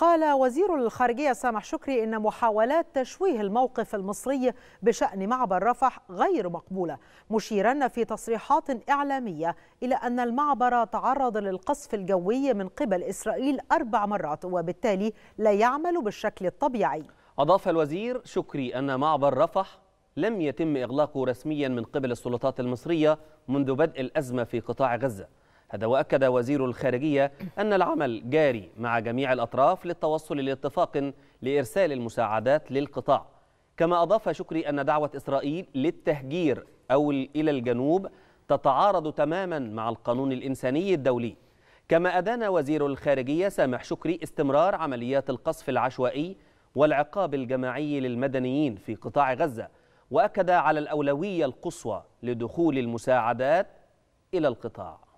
قال وزير الخارجية سامح شكري إن محاولات تشويه الموقف المصري بشأن معبر رفح غير مقبولة مشيرا في تصريحات إعلامية إلى أن المعبر تعرض للقصف الجوي من قبل إسرائيل أربع مرات وبالتالي لا يعمل بالشكل الطبيعي أضاف الوزير شكري أن معبر رفح لم يتم إغلاقه رسميا من قبل السلطات المصرية منذ بدء الأزمة في قطاع غزة هذا وأكد وزير الخارجية أن العمل جاري مع جميع الأطراف للتوصل لاتفاق لإرسال المساعدات للقطاع كما أضاف شكري أن دعوة إسرائيل للتهجير أو إلى الجنوب تتعارض تماما مع القانون الإنساني الدولي كما أدان وزير الخارجية سامح شكري استمرار عمليات القصف العشوائي والعقاب الجماعي للمدنيين في قطاع غزة وأكد على الأولوية القصوى لدخول المساعدات إلى القطاع